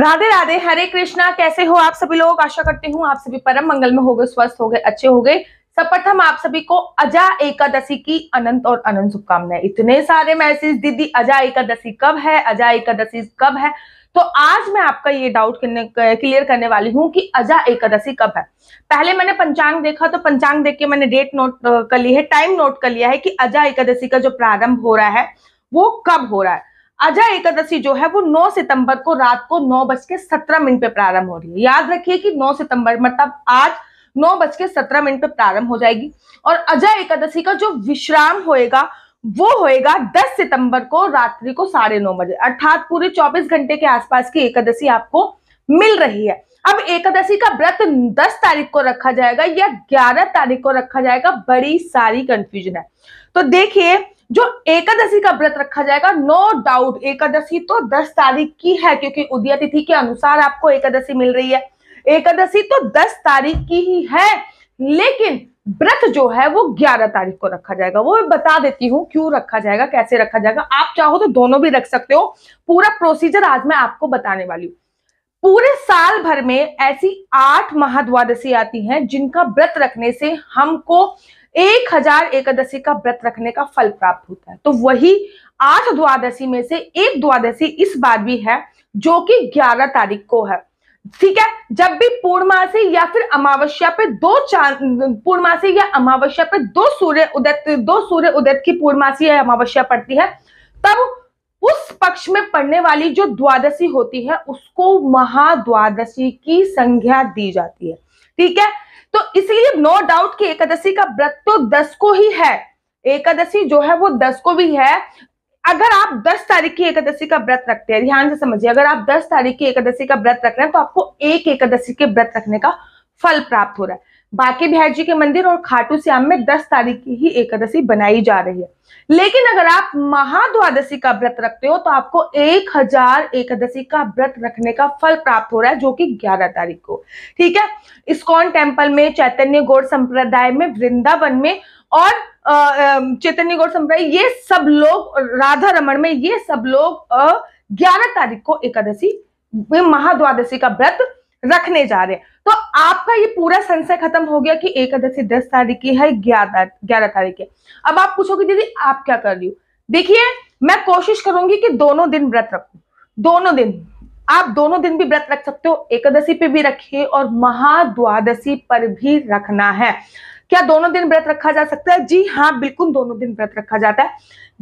राधे राधे हरे कृष्णा कैसे हो आप सभी लोग आशा करती हूँ आप सभी परम मंगल में हो गए स्वस्थ हो गए अच्छे हो गए सर्वप्रथम आप सभी को अजा एकादशी की अनंत और अनंत शुभकामनाएं इतने सारे मैसेज दीदी अजा एकादशी कब है अजा एकादशी कब है तो आज मैं आपका ये डाउट क्लियर करने वाली हूँ कि अजा एकादशी कब है पहले मैंने पंचांग देखा तो पंचांग देख के मैंने डेट नोट कर ली है टाइम नोट कर लिया है कि अजा एकादशी का जो प्रारंभ हो रहा है वो कब हो रहा है अजय एकादशी जो है वो 9 सितंबर को रात को नौ बज के सत्रह मिनट पे प्रारंभ हो रही है याद रखिए कि 9 सितंबर मतलब आज नौ बज के मिनट पे प्रारंभ हो जाएगी और अजय एकादशी का जो विश्राम होएगा वो होएगा 10 सितंबर को रात्रि को साढ़े नौ बजे अर्थात पूरे 24 घंटे के आसपास की एकादशी आपको मिल रही है अब एकादशी का व्रत 10 तारीख को रखा जाएगा या 11 तारीख को रखा जाएगा बड़ी सारी कंफ्यूजन है तो देखिए जो एकादशी का व्रत रखा जाएगा नो डाउट एकादशी तो दस तारीख की है क्योंकि उदय तिथि के अनुसार आपको एकादशी मिल रही है एकादशी तो दस तारीख की ही है लेकिन व्रत जो है वो ग्यारह तारीख को रखा जाएगा वो मैं बता देती हूँ क्यों रखा जाएगा कैसे रखा जाएगा आप चाहो तो दोनों भी रख सकते हो पूरा प्रोसीजर आज मैं आपको बताने वाली हूँ पूरे साल भर में ऐसी आठ महाद्वादशी आती हैं जिनका व्रत रखने से हमको एक हजार एकादशी का व्रत रखने का फल प्राप्त होता है तो वही आठ द्वादशी में से एक द्वादशी इस बार भी है जो कि ग्यारह तारीख को है ठीक है जब भी पूर्णमासी या फिर अमावस्या पे दो चांद पूर्णमासी या अमावस्या पे दो सूर्य उदय दो सूर्य उदय की पूर्णमासी या अमावस्या पड़ती है तब उस पक्ष में पड़ने वाली जो द्वादशी होती है उसको महाद्वादशी की संज्ञा दी जाती है ठीक है तो इसलिए नो डाउट कि एकादशी का व्रत तो दस को ही है एकादशी जो है वो दस को भी है अगर आप 10 तारीख की एकादशी का व्रत रखते हैं ध्यान से समझिए अगर आप 10 तारीख की एकादशी का व्रत रख रहे हैं तो आपको एक एकादशी के व्रत रखने का फल प्राप्त हो रहा है बाके बिहार जी के मंदिर और खाटू श्याम में 10 तारीख की ही एकादशी बनाई जा रही है लेकिन अगर आप महाद्वादशी का व्रत रखते हो तो आपको एक हजार एकादशी का व्रत रखने का फल प्राप्त हो रहा है जो कि 11 तारीख को ठीक है इस्कॉन टेम्पल में चैतन्य गौर संप्रदाय में वृंदावन में और चैतन्य गौर संप्रदाय ये सब लोग राधा रमन में ये सब लोग ग्यारह तारीख को एकादशी महाद्वादशी का व्रत रखने जा रहे हैं तो आपका ये पूरा संशय खत्म हो गया कि एक से दस तारीख की है ग्यारह ग्यारह तारीख की अब आप पूछोगे दीदी आप क्या कर रही हो देखिए मैं कोशिश करूंगी कि दोनों दिन व्रत रखू दोनों दिन आप दोनों दिन भी व्रत रख सकते हो एकादशी पे भी रखिए और महाद्वादशी पर भी रखना है क्या दोनों दिन व्रत रखा जा सकता है जी हाँ बिल्कुल दोनों दिन व्रत रखा जाता है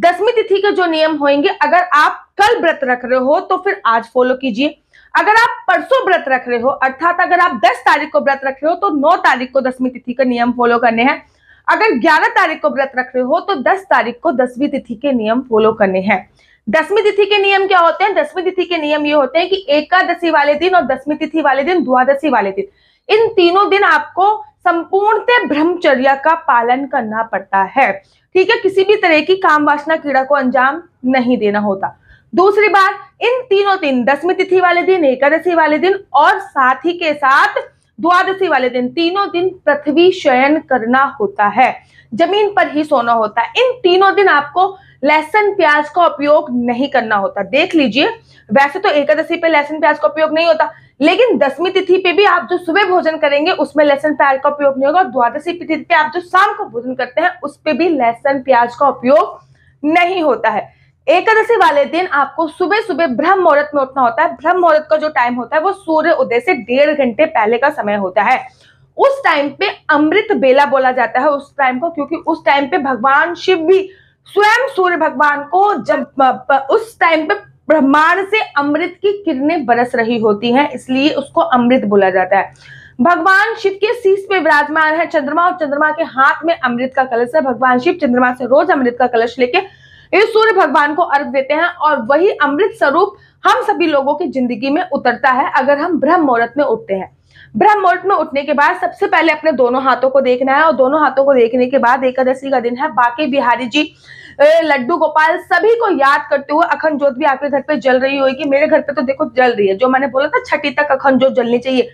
दसवीं तिथि के जो नियम होंगे अगर आप कल व्रत रख रहे हो तो फिर आज फॉलो कीजिए अगर आप परसों व्रत रख रहे हो अर्थात अगर आप 10 तारीख को व्रत रख रहे हो तो 9 तारीख को दसवीं तिथि का नियम फॉलो करने हैं अगर 11 तारीख को व्रत रख रहे हो तो 10 तारीख को दसवीं तिथि के नियम फॉलो करने हैं दसवीं तिथि के नियम क्या होते हैं दसवीं तिथि के नियम ये होते हैं कि एकादशी वाले दिन और दसवीं तिथि वाले दिन द्वादशी वाले दिन इन तीनों दिन आपको संपूर्णतः ब्रह्मचर्या का पालन करना पड़ता है ठीक है किसी भी तरह की काम वासना क्रीड़ा को अंजाम नहीं देना होता दूसरी बात इन तीनों दिन दसवीं तिथि वाले दिन एकादशी वाले दिन और साथ ही के साथ द्वादशी वाले दिन तीनों दिन पृथ्वी शयन करना होता है जमीन पर ही सोना होता है इन तीनों दिन आपको लहसन प्याज का उपयोग नहीं करना होता देख लीजिए वैसे तो एकादशी पे लहसन प्याज का उपयोग नहीं होता लेकिन दसवीं तिथि पे भी आप जो सुबह भोजन करेंगे उसमें लहसन प्याज का उपयोग नहीं होगा द्वादशी तिथि पे आप जो शाम को भोजन करते हैं उस पर भी लहसन प्याज का उपयोग नहीं होता है एकादशी वाले दिन आपको सुबह सुबह ब्रह्म मुहूर्त में उठना होता है ब्रह्म मुहूर्त का जो टाइम होता है वो सूर्य उदय से डेढ़ घंटे पहले का समय होता है उस टाइम पे अमृत बेला बोला जाता है उस टाइम को क्योंकि उस टाइम पे भगवान शिव भी स्वयं सूर्य भगवान को जब उस टाइम पे ब्रह्मांड से अमृत की किरणें बरस रही होती हैं इसलिए उसको अमृत बोला जाता है भगवान शिव के शीश पे विराजमान है चंद्रमा और चंद्रमा के हाथ में अमृत का कलश है भगवान शिव चंद्रमा से रोज अमृत का कलश लेके इस सूर्य भगवान को अर्घ देते हैं और वही अमृत स्वरूप हम सभी लोगों की जिंदगी में उतरता है अगर हम ब्रह्म मुहूर्त में उठते हैं ब्रह्म मुहूर्त में उठने के बाद सबसे पहले अपने दोनों हाथों को देखना है और दोनों हाथों को देखने के बाद एकादशी का दिन है बाकी बिहारी जी लड्डू गोपाल सभी को याद करते हुए अखंड जोत भी आपके घर पे जल रही होगी मेरे घर पे तो देखो जल रही है जो मैंने बोला था छठी तक अखंड जोत जलनी चाहिए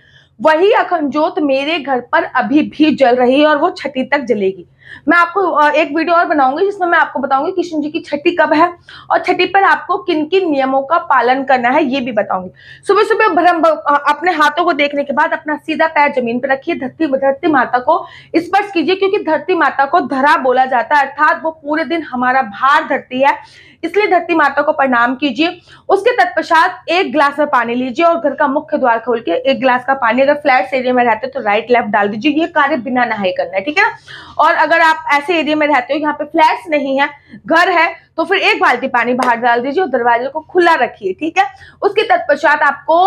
वही अखंड जोत मेरे घर पर अभी भी जल रही है और वो छठी तक जलेगी मैं आपको एक वीडियो और बनाऊंगी जिसमें मैं आपको बताऊंगी कृष्ण जी की छठी कब है और छठी पर आपको किन किन नियमों का पालन करना है ये भी बताऊंगी सुबह सुबह भ्रम अपने हाथों को देखने के बाद अपना सीधा पैर जमीन पर रखिए धरती धरती माता को स्पर्श कीजिए क्योंकि धरती माता को धरा बोला जाता है अर्थात वो पूरे दिन हमारा भार धरती है इसलिए धरती माता को प्रणाम कीजिए उसके तत्पश्चात एक गिलास में पानी लीजिए और घर का मुख्य द्वार खोल के एक गिलास का पानी अगर फ्लैट एरिया में रहते तो राइट लेफ्ट डाल दीजिए ये कार्य बिना नहाए करना है ठीक है ना और अगर अगर आप ऐसे एरिया में रहते हो यहाँ पे फ्लैट नहीं है घर है तो फिर एक बाल्टी पानी बाहर डाल दीजिए और दरवाजे को खुला रखिए ठीक है उसके तत्पश्चात आपको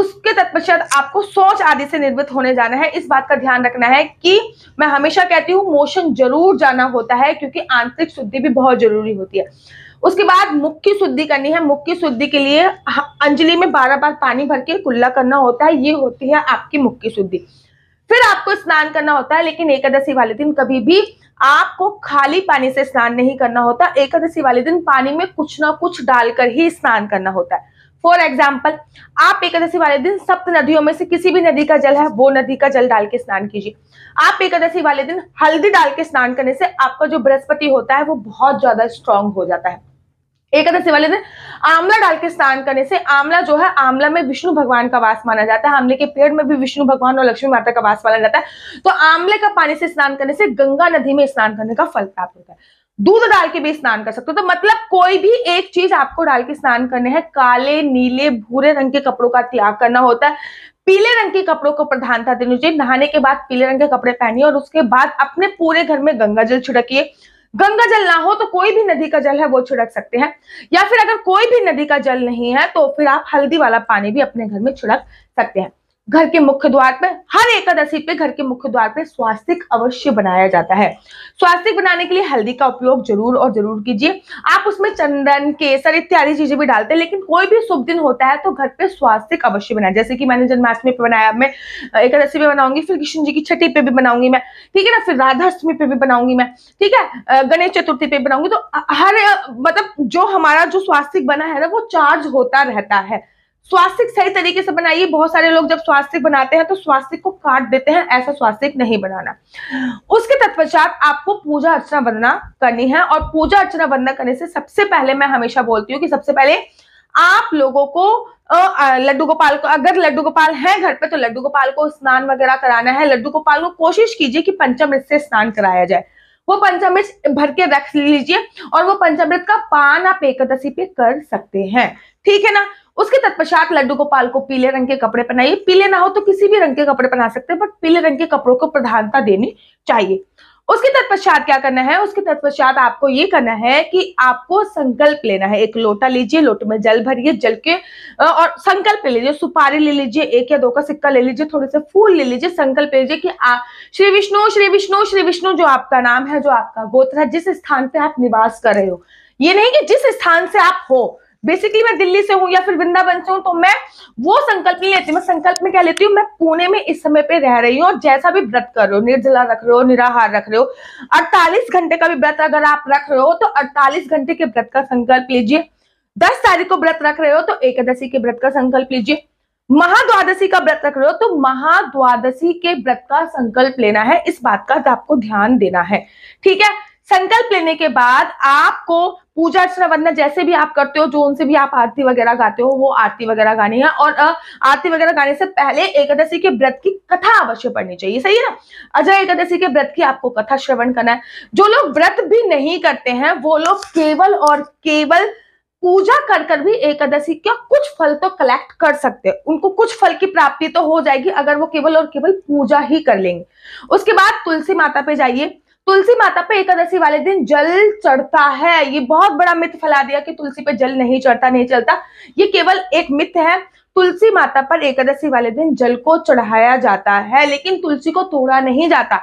उसके तत्पश्चात आपको सोच आदि से निर्मित होने जाना है इस बात का ध्यान रखना है कि मैं हमेशा कहती हूँ मोशन जरूर जाना होता है क्योंकि आंतरिक शुद्धि भी बहुत जरूरी होती है उसके बाद मुख की शुद्धि करनी है मुख की शुद्धि के लिए हाँ, अंजलि में बारह बार पानी भर के कुल्ला करना होता है ये होती है आपकी मुख की शुद्धि फिर आपको स्नान करना होता है लेकिन एकादशी वाले दिन कभी भी आपको खाली पानी से स्नान नहीं करना होता एकादशी वाले दिन पानी में कुछ ना कुछ डालकर ही स्नान करना होता है फॉर एग्जाम्पल आप एकादशी वाले दिन सप्त नदियों में से किसी भी नदी का जल है वो नदी का जल डाल के स्नान कीजिए आप एकादशी वाले दिन हल्दी डाल के स्नान करने से आपका जो बृहस्पति होता है वो बहुत ज्यादा स्ट्रांग हो जाता है एक अदर दिन आंवला डाल के स्नान करने से आंवला जो है आंवला में विष्णु भगवान का वास माना जाता है आंवले के पेड़ में भी विष्णु भगवान और लक्ष्मी माता का वास माना जाता है तो आंवले का पानी से स्नान करने से गंगा नदी में स्नान करने का फल प्राप्त होता है दूध डाल के भी स्नान कर सकते हो तो मतलब कोई भी एक चीज आपको डाल के स्नान करने है काले नीले भूरे रंग के कपड़ों का त्याग करना होता है पीले रंग के कपड़ों को प्रधानता देनी चाहिए नहाने के बाद पीले रंग के कपड़े पहनिए और उसके बाद अपने पूरे घर में गंगा जल छिड़किए गंगा जल ना हो तो कोई भी नदी का जल है वो छिड़क सकते हैं या फिर अगर कोई भी नदी का जल नहीं है तो फिर आप हल्दी वाला पानी भी अपने घर में छिड़क सकते हैं घर के मुख्य द्वार पर हर एकादशी पे घर के मुख्य द्वार पर स्वास्तिक अवश्य बनाया जाता है स्वास्तिक बनाने के लिए हल्दी का उपयोग जरूर और जरूर कीजिए आप उसमें चंदन केसर इत्यादि चीजें भी डालते हैं लेकिन कोई भी शुभ दिन होता है तो घर पे स्वास्तिक अवश्य बनाए जैसे कि मैंने जन्माष्टमी पे बनाया मैं एकादशी पे बनाऊंगी फिर कृष्ण जी की छठी पे भी बनाऊंगी मैं ठीक है ना फिर राधाष्टमी पे भी बनाऊंगी मैं ठीक है गणेश चतुर्थी पे बनाऊंगी तो हर मतलब जो हमारा जो स्वास्तिक बना है ना वो चार्ज होता रहता है स्वास्थ्य सही तरीके से बनाइए बहुत सारे लोग जब स्वास्थ्य बनाते हैं तो स्वास्थ्य को काट देते हैं ऐसा स्वास्थ्य नहीं बनाना उसके तत्पश्चात आपको पूजा अर्चना वंदना करनी है और पूजा अर्चना वंदना करने से सबसे पहले मैं हमेशा बोलती हूँ कि सबसे पहले आप लोगों को लड्डू गोपाल को अगर लड्डू गोपाल है घर पे तो लड्डू गोपाल को स्नान वगैरह कराना है लड्डू गोपाल को कोशिश कीजिए कि पंचमृत से स्नान कराया जाए वो पंचामृत भर के रख लीजिए और वो पंचामृत का पान आप एकदशी पे कर सकते हैं ठीक है ना उसके तत्पश्चात लड्डू गोपाल को पीले रंग के कपड़े पहनाइए पीले ना हो तो किसी भी रंग के कपड़े पहना सकते हैं बट पीले रंग के कपड़ों को प्रधानता देनी चाहिए उसके तत्पश्चात क्या करना है उसके तत्पश्चात आपको ये करना है कि आपको संकल्प लेना है एक लोटा लीजिए लोटे में जल भरिए जल के और संकल्प ले लीजिए सुपारी ले लीजिए एक या दो का सिक्का ले लीजिए थोड़े से फूल ले लीजिए संकल्प ले लीजिए कि आ, श्री विष्णु श्री विष्णु श्री विष्णु जो आपका नाम है जो आपका गोत्र है जिस स्थान पे आप निवास कर रहे हो ये नहीं कि जिस स्थान से आप हो बेसिकली मैं दिल्ली से हूँ या फिर वृंदावन से हूँ तो मैं वो संकल्प नहीं लेती मैं संकल्प में क्या लेती हूँ मैं पुणे में इस समय पे रह रही हूँ और जैसा भी व्रत कर रहे हो निर्जला रख रहे हो निराहार रख रहे हो अड़तालीस घंटे का भी व्रत अगर आप रख रहे हो तो अड़तालीस घंटे के व्रत का संकल्प लीजिए दस तारीख को व्रत रख रहे हो तो एकादशी के व्रत का संकल्प लीजिए महाद्वादशी का व्रत रख रहे हो तो महाद्वादशी के व्रत का संकल्प लेना है इस बात का आपको ध्यान देना है ठीक है संकल्प लेने के बाद आपको पूजा अर्चना वंदना जैसे भी आप करते हो जो उनसे भी आप आरती वगैरह गाते हो वो आरती वगैरह गानी है और आरती वगैरह गाने से पहले एकादशी के व्रत की कथा अवश्य पढ़नी चाहिए सही है ना अजय एकादशी के व्रत की आपको कथा श्रवण करना है जो लोग व्रत भी नहीं करते हैं वो लोग केवल और केवल पूजा कर कर भी एकादशी का कुछ फल तो कलेक्ट कर सकते हैं उनको कुछ फल की प्राप्ति तो हो जाएगी अगर वो केवल और केवल पूजा ही कर लेंगे उसके बाद तुलसी माता पे जाइए तुलसी माता पे एकादशी वाले दिन जल चढ़ता है ये बहुत बड़ा मिथ फैला दिया कि तुलसी पे जल नहीं चढ़ता नहीं चलता ये केवल एक मिथ है तुलसी माता पर एकादशी वाले दिन जल को चढ़ाया जाता है लेकिन तुलसी को तोड़ा नहीं जाता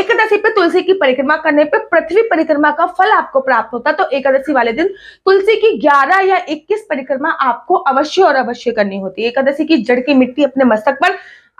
एकादशी पे तुलसी की परिक्रमा करने पे पृथ्वी परिक्रमा का फल आपको प्राप्त होता तो एकादशी वाले दिन तुलसी की 11 या 21 परिक्रमा आपको अवश्य और अवश्य करनी होती है एकादशी की जड़ की मिट्टी अपने मस्तक पर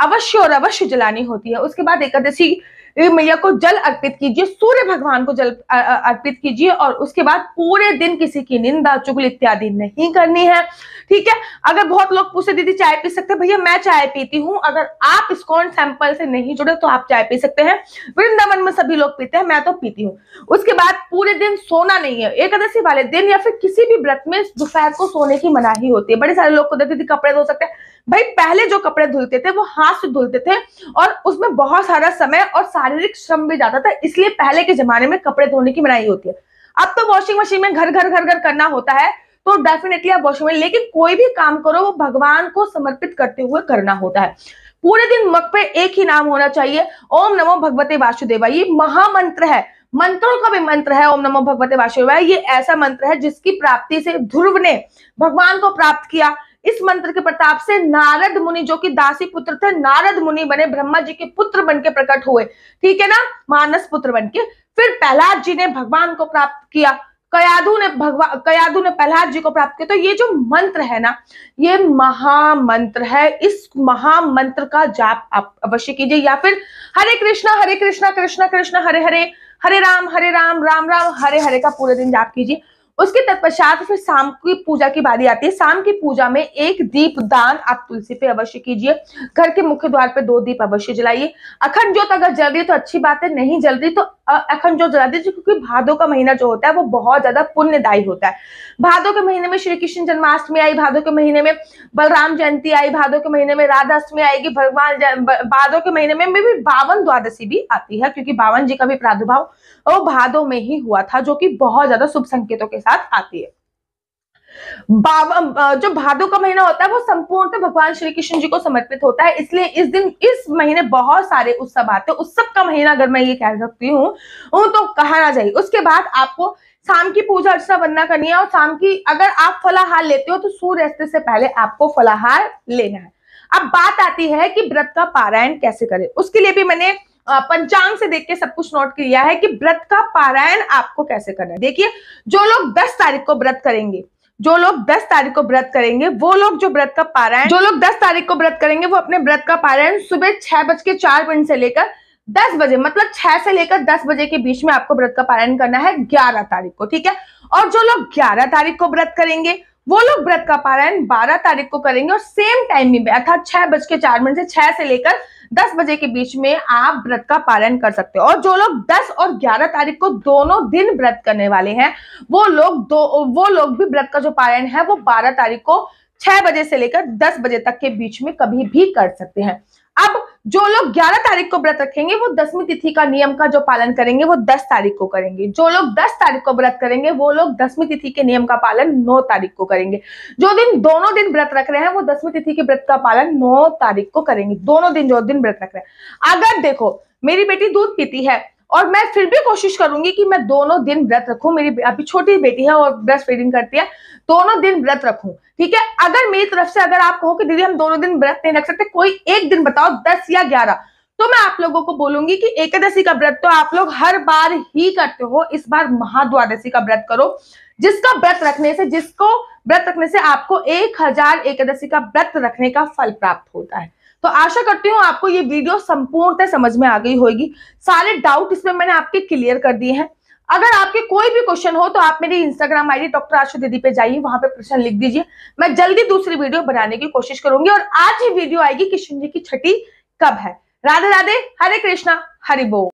अवश्य और अवश्य जलानी होती है उसके बाद एकादशी मैया को जल अर्पित कीजिए सूर्य भगवान को जल अर्पित कीजिए और उसके बाद पूरे दिन किसी की निंदा चुगल इत्यादि नहीं करनी है ठीक है अगर बहुत लोग पूछते दीदी चाय पी सकते भैया मैं चाय पीती हूँ अगर आप स्कॉन सैंपल से नहीं जुड़े तो आप चाय पी सकते हैं वृंदावन में सभी लोग पीते हैं मैं तो पीती हूँ उसके बाद पूरे दिन सोना नहीं है एकादशी वाले दिन या फिर किसी भी व्रत में दोपहर को सोने की मनाही होती है बड़े सारे लोग को दीदी कपड़े धो सकते हैं भाई पहले जो कपड़े धुलते थे वो हाथ से धुलते थे और उसमें बहुत सारा समय और शारीरिक श्रम भी जाता था इसलिए पहले के जमाने में कपड़े धोने की मनाही होती है अब तो वॉशिंग मशीन में घर घर घर घर करना होता है तो डेफिनेटली आप वॉशिंग मशीन लेकिन कोई भी काम करो वो भगवान को समर्पित करते हुए करना होता है पूरे दिन मग पे एक ही नाम होना चाहिए ओम नमो भगवते वासुदेवा ये महामंत्र है मंत्रों का भी मंत्र है ओम नमो भगवते वासुदेवा ये ऐसा मंत्र है जिसकी प्राप्ति से ध्रुव ने भगवान को प्राप्त किया इस मंत्र के प्रताप से नारद मुनि जो कि दासी पुत्र थे नारद मुनि बने ब्रह्मा जी के पुत्र बन के प्रकट हुए ठीक है ना मानस पुत्र बन के फिर प्रहलाद जी ने भगवान को प्राप्त किया कयादू ने भगवान कयादू ने प्रहलाद जी को प्राप्त किया तो ये जो मंत्र है ना ये महामंत्र है इस महामंत्र का जाप आप अवश्य कीजिए या फिर हरे कृष्णा हरे कृष्णा कृष्णा कृष्णा हरे हरे हरे राम हरे राम राम राम हरे हरे का पूरे दिन जाप कीजिए उसके तत्पश्चात फिर शाम की पूजा की बारी आती है शाम की पूजा में एक दीप दान आप तुलसी पे अवश्य कीजिए घर के मुख्य द्वार पे दो दीप अवश्य जलाइए अखंड जोत अगर जल रही है तो अच्छी बात है नहीं जल रही तो अखंड जो जलाते हैं क्योंकि भादों का महीना जो होता है वो बहुत ज्यादा पुण्यदायी होता है भादों के महीने में श्री कृष्ण जन्माष्टमी आई भादों के महीने में बलराम जयंती आई भादों के महीने में राधाष्टमी आएगी भगवान भादों के महीने में, भी बावन द्वादशी भी आती है क्योंकि बावन जी का भी प्रादुर्भाव वो भादों में ही हुआ था जो कि बहुत ज्यादा शुभ संकेतों के साथ आती है जो भादो का महीना होता है वो संपूर्णतः भगवान श्री कृष्ण जी को समर्पित होता है इसलिए इस दिन इस महीने बहुत सारे उत्सव आते हैं उत्सव का महीना अगर मैं ये कह सकती हूँ तो कहा ना चाहिए उसके बाद आपको शाम की पूजा अर्चना बनना करनी है और शाम की अगर आप फलाहार लेते हो तो अस्त से पहले आपको फलाहार लेना है अब बात आती है कि व्रत का पारायण कैसे करें उसके लिए भी मैंने पंचांग से देख के सब कुछ नोट किया है कि व्रत का पारायण आपको कैसे करना है देखिए जो लोग 10 तारीख को व्रत करेंगे जो लोग 10 तारीख को व्रत करेंगे वो लोग जो व्रत का पारायण जो लोग 10 तारीख को व्रत करेंगे वो अपने व्रत का पारायण सुबह छह बज के चार मिनट से लेकर दस बजे मतलब छह से लेकर दस बजे के बीच में आपको व्रत का पारायण करना है ग्यारह तारीख को ठीक है और जो लोग ग्यारह तारीख को व्रत करेंगे वो लोग व्रत का पारायण 12 तारीख को करेंगे और सेम टाइम में अर्थात छह बज के चार मिनट से छह से लेकर दस बजे के बीच में आप व्रत का पालन कर सकते हो और जो लोग दस और ग्यारह तारीख को दोनों दिन व्रत करने वाले हैं वो लोग दो वो लोग भी व्रत का जो पारायण है वो बारह तारीख को छह बजे से लेकर दस बजे तक के बीच में कभी भी कर सकते हैं अब जो लोग 11 तारीख को व्रत रखेंगे वो दसवीं तिथि का नियम का जो पालन करेंगे वो 10 तारीख को करेंगे जो लोग 10 तारीख को व्रत करेंगे वो लोग दसवीं तिथि के नियम का पालन 9 तारीख को करेंगे जो दिन दोनों दिन व्रत रख रहे हैं वो दसवीं तिथि के व्रत का पालन 9 तारीख को करेंगे दोनों दिन जो दिन व्रत रख रहे हैं अगर देखो मेरी बेटी दूध पीती है और मैं फिर भी कोशिश करूंगी कि मैं दोनों दिन व्रत रखूं मेरी अभी छोटी बेटी है और ब्रेस्ट फीडिंग करती है दोनों दिन व्रत रखूं ठीक है अगर मेरी तरफ से अगर आप कहो कि दीदी हम दोनों दिन व्रत नहीं रख सकते कोई एक दिन बताओ दस या ग्यारह तो मैं आप लोगों को बोलूंगी कि एकादशी का व्रत तो आप लोग हर बार ही करते हो इस बार महाद्वादशी का व्रत करो जिसका व्रत रखने से जिसको व्रत रखने से आपको एक हजार एकादशी का व्रत रखने का फल प्राप्त होता है तो आशा करती हूँ आपको ये वीडियो संपूर्णतः समझ में आ गई होगी सारे डाउट इसमें मैंने आपके क्लियर कर दिए हैं अगर आपके कोई भी क्वेश्चन हो तो आप मेरी इंस्टाग्राम आईडी डॉक्टर आशु दीदी पे जाइए वहां पे प्रश्न लिख दीजिए मैं जल्दी दूसरी वीडियो बनाने की कोशिश करूंगी और आज ही वीडियो आएगी किशन जी की छठी कब है राधे राधे हरे कृष्णा हरिबो